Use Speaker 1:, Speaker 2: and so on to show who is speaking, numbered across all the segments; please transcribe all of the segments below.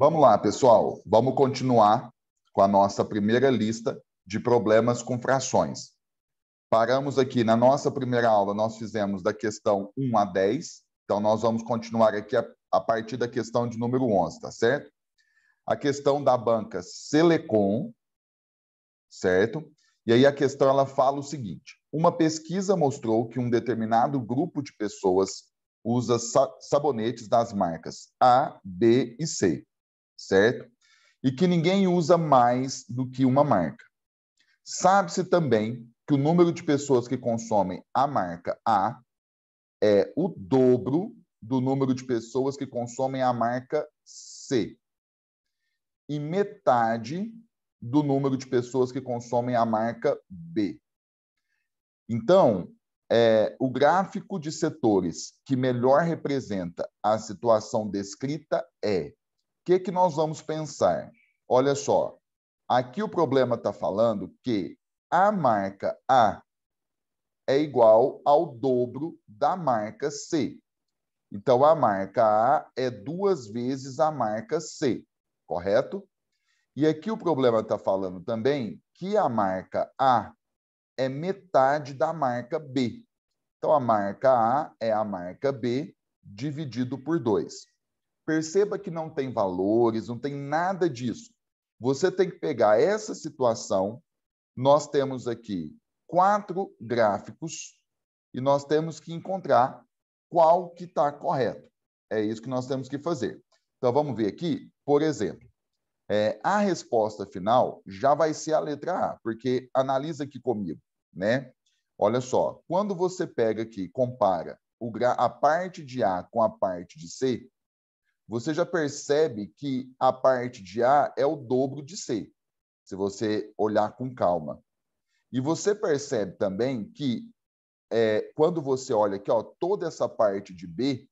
Speaker 1: Vamos lá, pessoal. Vamos continuar com a nossa primeira lista de problemas com frações. Paramos aqui na nossa primeira aula, nós fizemos da questão 1 a 10. Então, nós vamos continuar aqui a, a partir da questão de número 11, tá certo? A questão da banca Selecom, certo? E aí a questão ela fala o seguinte: uma pesquisa mostrou que um determinado grupo de pessoas usa sabonetes das marcas A, B e C certo? E que ninguém usa mais do que uma marca. Sabe-se também que o número de pessoas que consomem a marca A é o dobro do número de pessoas que consomem a marca C e metade do número de pessoas que consomem a marca B. Então, é, o gráfico de setores que melhor representa a situação descrita é que, que nós vamos pensar? Olha só, aqui o problema está falando que a marca A é igual ao dobro da marca C. Então, a marca A é duas vezes a marca C, correto? E aqui o problema está falando também que a marca A é metade da marca B. Então, a marca A é a marca B dividido por 2. Perceba que não tem valores, não tem nada disso. Você tem que pegar essa situação. Nós temos aqui quatro gráficos e nós temos que encontrar qual que está correto. É isso que nós temos que fazer. Então, vamos ver aqui, por exemplo, é, a resposta final já vai ser a letra A, porque analisa aqui comigo, né? Olha só, quando você pega aqui, compara a parte de A com a parte de C, você já percebe que a parte de A é o dobro de C, se você olhar com calma. E você percebe também que é, quando você olha aqui, ó, toda essa parte de B,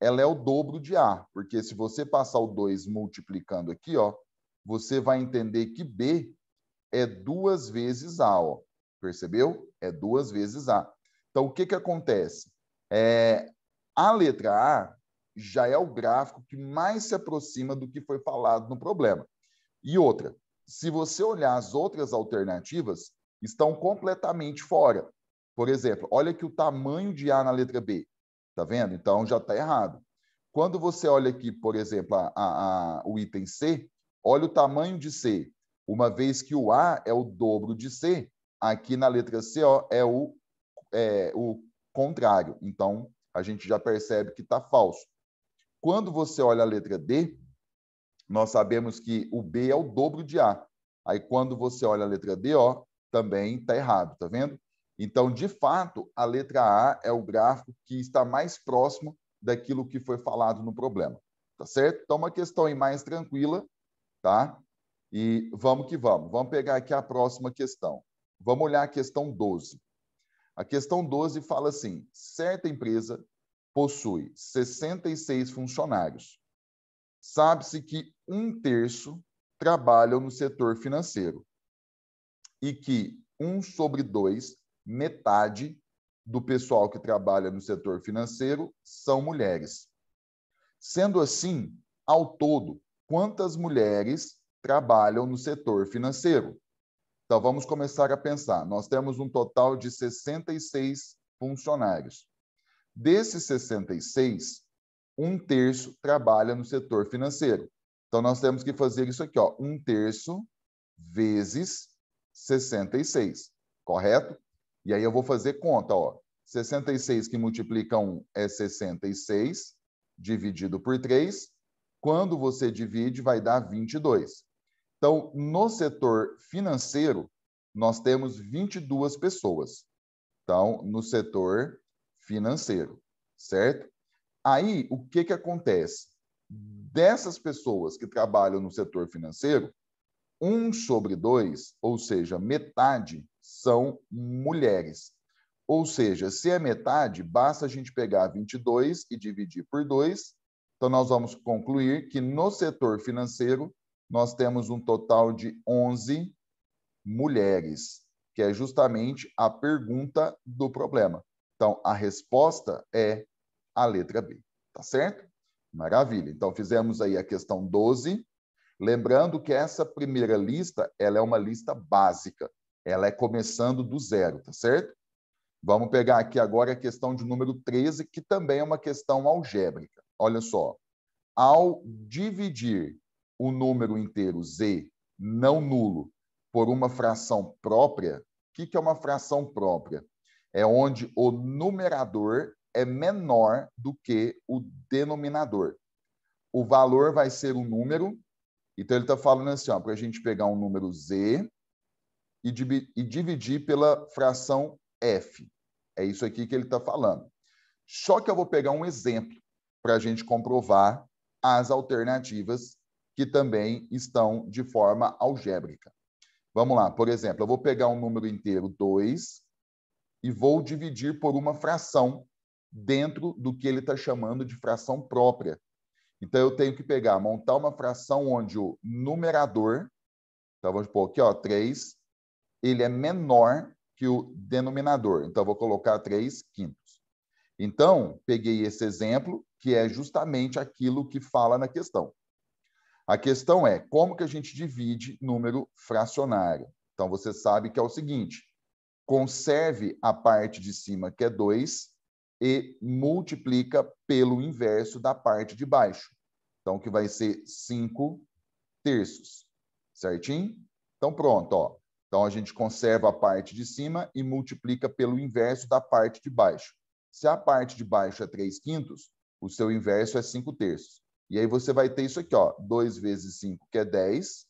Speaker 1: ela é o dobro de A, porque se você passar o 2 multiplicando aqui, ó, você vai entender que B é duas vezes A, ó. percebeu? É duas vezes A. Então, o que, que acontece? É, a letra A já é o gráfico que mais se aproxima do que foi falado no problema. E outra, se você olhar as outras alternativas, estão completamente fora. Por exemplo, olha que o tamanho de A na letra B, tá vendo? Então já está errado. Quando você olha aqui, por exemplo, a, a, o item C, olha o tamanho de C. Uma vez que o A é o dobro de C, aqui na letra C ó, é, o, é o contrário. Então, a gente já percebe que está falso. Quando você olha a letra D, nós sabemos que o B é o dobro de A. Aí quando você olha a letra D, ó, também está errado, tá vendo? Então, de fato, a letra A é o gráfico que está mais próximo daquilo que foi falado no problema, tá certo? Então, uma questão aí mais tranquila, tá? E vamos que vamos. Vamos pegar aqui a próxima questão. Vamos olhar a questão 12. A questão 12 fala assim: certa empresa possui 66 funcionários. Sabe-se que um terço trabalham no setor financeiro e que um sobre dois, metade do pessoal que trabalha no setor financeiro são mulheres. Sendo assim, ao todo, quantas mulheres trabalham no setor financeiro? Então vamos começar a pensar. Nós temos um total de 66 funcionários. Desses 66, um terço trabalha no setor financeiro. Então, nós temos que fazer isso aqui, ó, um terço vezes 66, correto? E aí eu vou fazer conta, ó. 66 que multiplica 1 é 66, dividido por 3. Quando você divide, vai dar 22. Então, no setor financeiro, nós temos 22 pessoas. Então, no setor financeiro, certo? Aí, o que, que acontece? Dessas pessoas que trabalham no setor financeiro, um sobre dois, ou seja, metade, são mulheres. Ou seja, se é metade, basta a gente pegar 22 e dividir por 2. Então, nós vamos concluir que no setor financeiro, nós temos um total de 11 mulheres, que é justamente a pergunta do problema. Então, a resposta é a letra B, tá certo? Maravilha. Então, fizemos aí a questão 12. Lembrando que essa primeira lista, ela é uma lista básica. Ela é começando do zero, tá certo? Vamos pegar aqui agora a questão de número 13, que também é uma questão algébrica. Olha só. Ao dividir o número inteiro z não nulo por uma fração própria, o que, que é uma fração própria? é onde o numerador é menor do que o denominador. O valor vai ser um número. Então, ele está falando assim, para a gente pegar um número Z e, e dividir pela fração F. É isso aqui que ele está falando. Só que eu vou pegar um exemplo para a gente comprovar as alternativas que também estão de forma algébrica. Vamos lá, por exemplo, eu vou pegar um número inteiro 2 e vou dividir por uma fração dentro do que ele está chamando de fração própria. Então, eu tenho que pegar, montar uma fração onde o numerador, então vamos pôr aqui, ó, 3, ele é menor que o denominador. Então, vou colocar 3 quintos. Então, peguei esse exemplo, que é justamente aquilo que fala na questão. A questão é como que a gente divide número fracionário. Então, você sabe que é o seguinte: conserve a parte de cima, que é 2, e multiplica pelo inverso da parte de baixo. Então, que vai ser 5 terços, certinho? Então, pronto, ó. Então, a gente conserva a parte de cima e multiplica pelo inverso da parte de baixo. Se a parte de baixo é 3 quintos, o seu inverso é 5 terços. E aí você vai ter isso aqui, ó, 2 vezes 5, que é 10,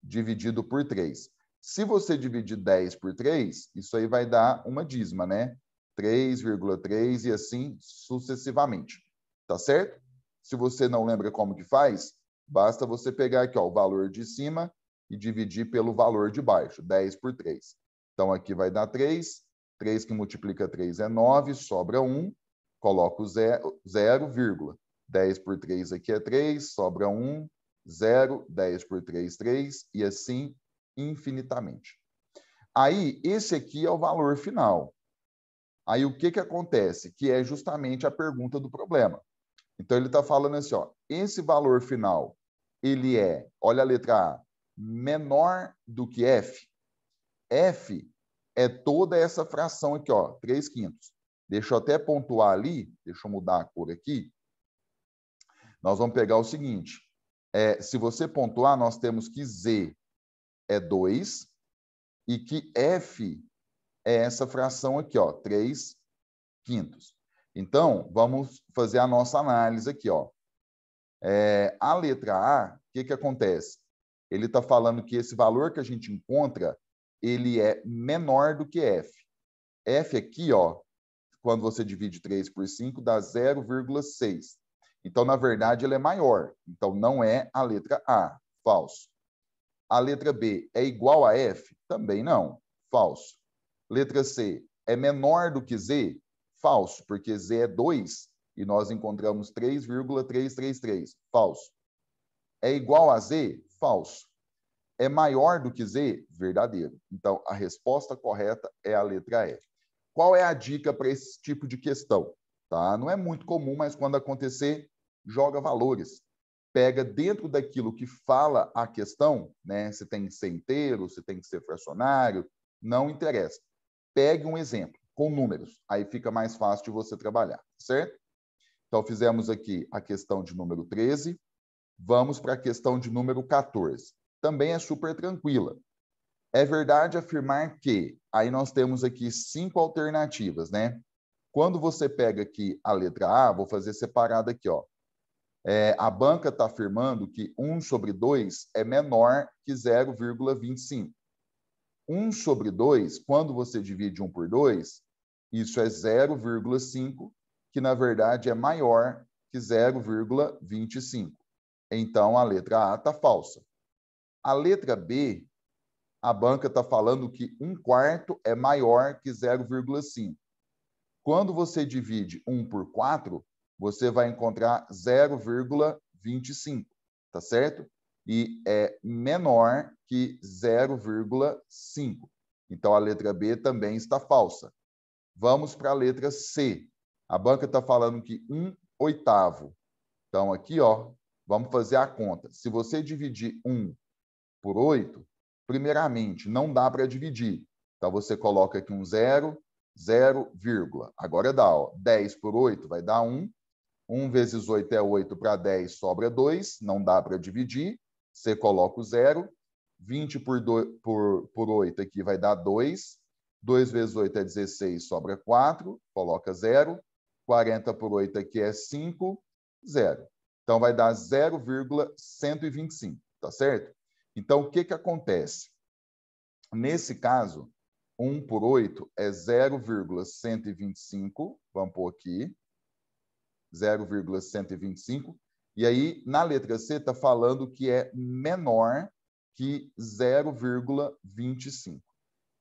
Speaker 1: dividido por 3. Se você dividir 10 por 3, isso aí vai dar uma dízima, né? 3,3 e assim sucessivamente. Tá certo? Se você não lembra como que faz, basta você pegar aqui ó, o valor de cima e dividir pelo valor de baixo, 10 por 3. Então aqui vai dar 3, 3 que multiplica 3 é 9, sobra 1, coloco 0, 0 10 por 3 aqui é 3, sobra 1, 0, 10 por 3, 3, e assim infinitamente. Aí, esse aqui é o valor final. Aí, o que, que acontece? Que é justamente a pergunta do problema. Então, ele está falando assim, ó, esse valor final, ele é, olha a letra A, menor do que F. F é toda essa fração aqui, ó, 3 quintos. Deixa eu até pontuar ali, deixa eu mudar a cor aqui. Nós vamos pegar o seguinte, é, se você pontuar, nós temos que Z é 2 e que f é essa fração aqui, ó, 3 quintos. Então, vamos fazer a nossa análise aqui. Ó. É, a letra A, o que, que acontece? Ele está falando que esse valor que a gente encontra, ele é menor do que f. f aqui, ó, quando você divide 3 por 5, dá 0,6. Então, na verdade, ele é maior. Então, não é a letra A, falso. A letra B é igual a F? Também não. Falso. Letra C é menor do que Z? Falso, porque Z é 2 e nós encontramos 3,333. Falso. É igual a Z? Falso. É maior do que Z? Verdadeiro. Então, a resposta correta é a letra E. Qual é a dica para esse tipo de questão? Tá? Não é muito comum, mas quando acontecer, joga valores pega dentro daquilo que fala a questão, né? se tem que ser inteiro, se tem que ser fracionário, não interessa. Pegue um exemplo com números, aí fica mais fácil de você trabalhar, tá certo? Então, fizemos aqui a questão de número 13, vamos para a questão de número 14. Também é super tranquila. É verdade afirmar que, aí nós temos aqui cinco alternativas, né? Quando você pega aqui a letra A, vou fazer separada aqui, ó. É, a banca está afirmando que 1 sobre 2 é menor que 0,25. 1 sobre 2, quando você divide 1 por 2, isso é 0,5, que na verdade é maior que 0,25. Então a letra A está falsa. A letra B, a banca está falando que 1 quarto é maior que 0,5. Quando você divide 1 por 4, você vai encontrar 0,25, tá certo? E é menor que 0,5. Então a letra B também está falsa. Vamos para a letra C. A banca está falando que 1 oitavo. Então aqui, ó, vamos fazer a conta. Se você dividir 1 por 8, primeiramente, não dá para dividir. Então você coloca aqui um zero, zero vírgula. Agora dá, ó, 10 por 8 vai dar 1, 1 vezes 8 é 8, para 10 sobra 2, não dá para dividir, você coloca o zero. 20 por, do, por, por 8 aqui vai dar 2, 2 vezes 8 é 16, sobra 4, coloca 0, 40 por 8 aqui é 5, 0. Então, vai dar 0,125, tá certo? Então, o que, que acontece? Nesse caso, 1 por 8 é 0,125, vamos pôr aqui, 0,125. E aí, na letra C, está falando que é menor que 0,25.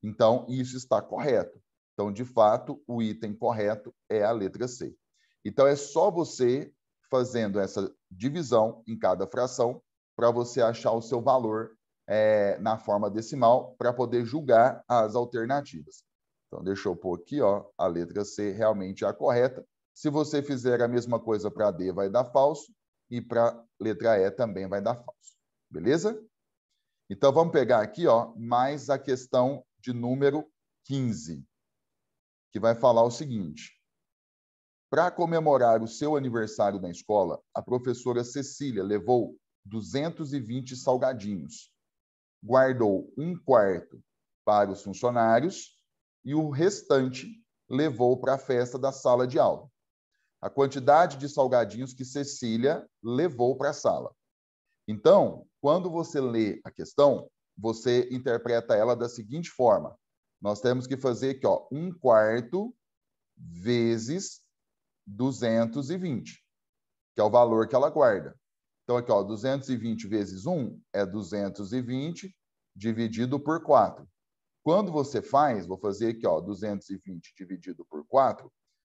Speaker 1: Então, isso está correto. Então, de fato, o item correto é a letra C. Então, é só você fazendo essa divisão em cada fração para você achar o seu valor é, na forma decimal para poder julgar as alternativas. Então, deixa eu pôr aqui, ó, a letra C realmente é a correta. Se você fizer a mesma coisa para D, vai dar falso, e para letra E também vai dar falso. Beleza? Então, vamos pegar aqui ó, mais a questão de número 15, que vai falar o seguinte. Para comemorar o seu aniversário na escola, a professora Cecília levou 220 salgadinhos, guardou um quarto para os funcionários e o restante levou para a festa da sala de aula a quantidade de salgadinhos que Cecília levou para a sala. Então, quando você lê a questão, você interpreta ela da seguinte forma: nós temos que fazer aqui, ó, um quarto vezes 220, que é o valor que ela guarda. Então, aqui, ó, 220 vezes 1 é 220, dividido por 4. Quando você faz, vou fazer aqui, ó, 220 dividido por 4,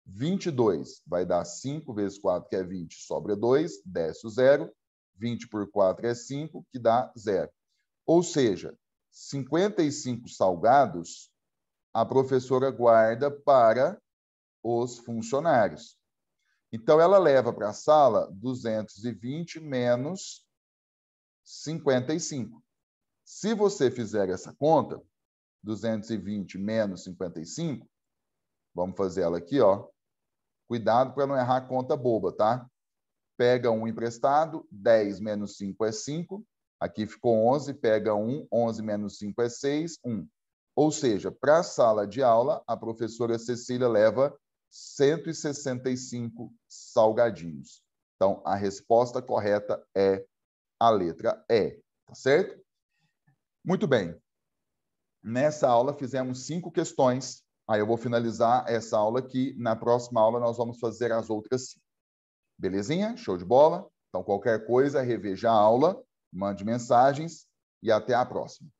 Speaker 1: 22 vai dar 5 vezes 4, que é 20, sobra 2, desce o zero. 20 por 4 é 5, que dá zero. Ou seja, 55 salgados a professora guarda para os funcionários. Então, ela leva para a sala 220 menos 55. Se você fizer essa conta, 220 menos 55, Vamos fazer ela aqui, ó. Cuidado para não errar a conta boba, tá? Pega um emprestado, 10 menos 5 é 5. Aqui ficou 11, pega 1, 11 menos 5 é 6, 1. Ou seja, para a sala de aula, a professora Cecília leva 165 salgadinhos. Então, a resposta correta é a letra E, tá certo? Muito bem. Nessa aula, fizemos cinco questões Aí eu vou finalizar essa aula aqui. Na próxima aula nós vamos fazer as outras sim. Belezinha? Show de bola? Então, qualquer coisa, reveja a aula, mande mensagens e até a próxima.